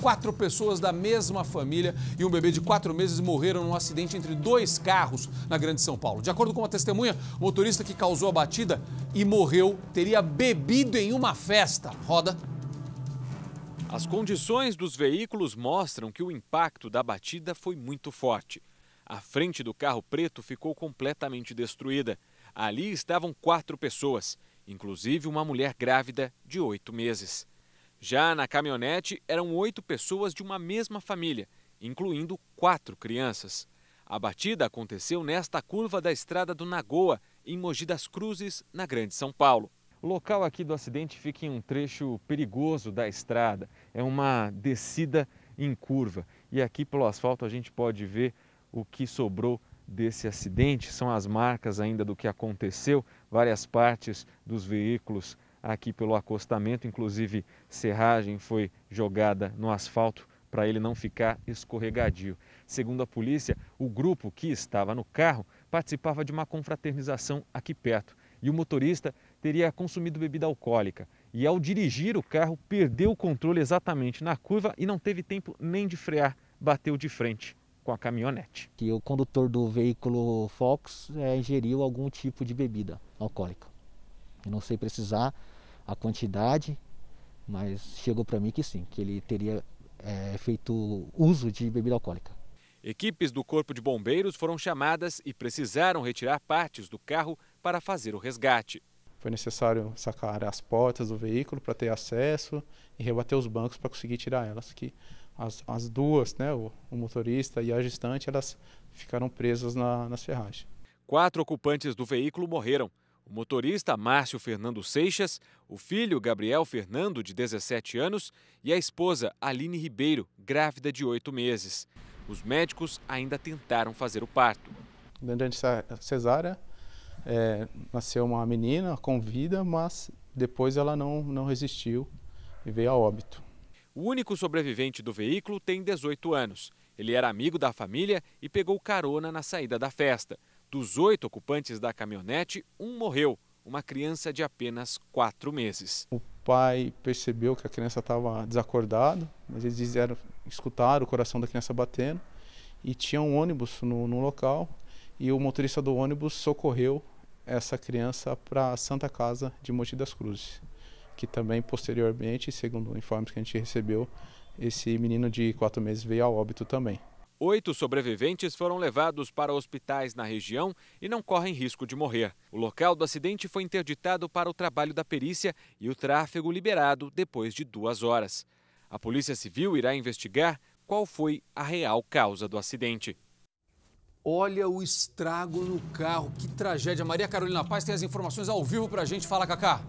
Quatro pessoas da mesma família e um bebê de quatro meses morreram num acidente entre dois carros na Grande São Paulo. De acordo com uma testemunha, o motorista que causou a batida e morreu teria bebido em uma festa. Roda. As condições dos veículos mostram que o impacto da batida foi muito forte. A frente do carro preto ficou completamente destruída. Ali estavam quatro pessoas, inclusive uma mulher grávida de oito meses. Já na caminhonete eram oito pessoas de uma mesma família, incluindo quatro crianças. A batida aconteceu nesta curva da estrada do Nagoa, em Mogi das Cruzes, na Grande São Paulo. O local aqui do acidente fica em um trecho perigoso da estrada. É uma descida em curva. E aqui pelo asfalto a gente pode ver o que sobrou desse acidente. São as marcas ainda do que aconteceu, várias partes dos veículos aqui pelo acostamento, inclusive serragem foi jogada no asfalto para ele não ficar escorregadio. Segundo a polícia, o grupo que estava no carro participava de uma confraternização aqui perto e o motorista teria consumido bebida alcoólica. E ao dirigir o carro, perdeu o controle exatamente na curva e não teve tempo nem de frear, bateu de frente com a caminhonete. Que o condutor do veículo Fox é, ingeriu algum tipo de bebida alcoólica. Eu não sei precisar a quantidade, mas chegou para mim que sim, que ele teria é, feito uso de bebida alcoólica. Equipes do Corpo de Bombeiros foram chamadas e precisaram retirar partes do carro para fazer o resgate. Foi necessário sacar as portas do veículo para ter acesso e rebater os bancos para conseguir tirar elas, que as, as duas, né, o, o, motorista e a gestante, elas ficaram presas na, nas ferragens. Quatro ocupantes do veículo morreram. O motorista Márcio Fernando Seixas, o filho Gabriel Fernando, de 17 anos, e a esposa Aline Ribeiro, grávida de 8 meses. Os médicos ainda tentaram fazer o parto. Durante a cesárea, é, nasceu uma menina com vida, mas depois ela não, não resistiu e veio a óbito. O único sobrevivente do veículo tem 18 anos. Ele era amigo da família e pegou carona na saída da festa. Dos oito ocupantes da caminhonete, um morreu, uma criança de apenas quatro meses. O pai percebeu que a criança estava desacordada, mas eles disseram, escutaram o coração da criança batendo e tinha um ônibus no, no local e o motorista do ônibus socorreu essa criança para a Santa Casa de Mogi das Cruzes, que também posteriormente, segundo informes que a gente recebeu, esse menino de quatro meses veio a óbito também. Oito sobreviventes foram levados para hospitais na região e não correm risco de morrer. O local do acidente foi interditado para o trabalho da perícia e o tráfego liberado depois de duas horas. A Polícia Civil irá investigar qual foi a real causa do acidente. Olha o estrago no carro, que tragédia. Maria Carolina Paz tem as informações ao vivo para a gente. Fala, Cacá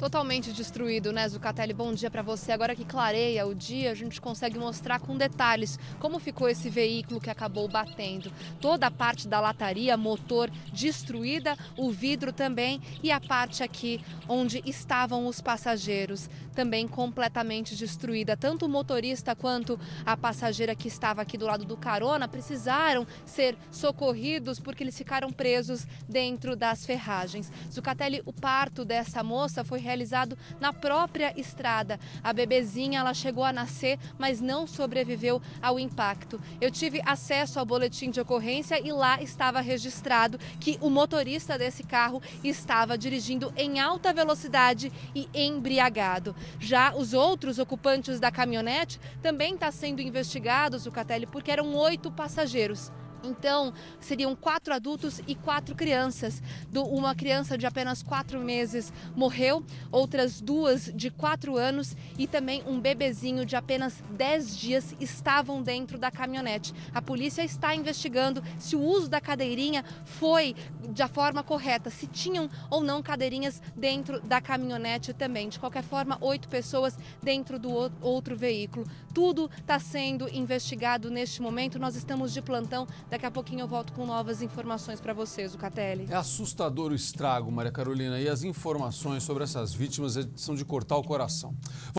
totalmente destruído, né, Zucatelli? Bom dia para você. Agora que clareia o dia, a gente consegue mostrar com detalhes como ficou esse veículo que acabou batendo. Toda a parte da lataria, motor destruída, o vidro também e a parte aqui onde estavam os passageiros também completamente destruída. Tanto o motorista quanto a passageira que estava aqui do lado do carona precisaram ser socorridos porque eles ficaram presos dentro das ferragens. Zucatelli, o parto dessa moça foi realizado na própria estrada. A bebezinha ela chegou a nascer, mas não sobreviveu ao impacto. Eu tive acesso ao boletim de ocorrência e lá estava registrado que o motorista desse carro estava dirigindo em alta velocidade e embriagado. Já os outros ocupantes da caminhonete também estão tá sendo investigados, o Catelli, porque eram oito passageiros. Então, seriam quatro adultos e quatro crianças. Do, uma criança de apenas quatro meses morreu, outras duas de quatro anos e também um bebezinho de apenas dez dias estavam dentro da caminhonete. A polícia está investigando se o uso da cadeirinha foi da forma correta, se tinham ou não cadeirinhas dentro da caminhonete também. De qualquer forma, oito pessoas dentro do outro veículo. Tudo está sendo investigado neste momento. Nós estamos de plantão Daqui a pouquinho eu volto com novas informações para vocês, o Catelli. É assustador o estrago, Maria Carolina, e as informações sobre essas vítimas é- são de cortar o coração.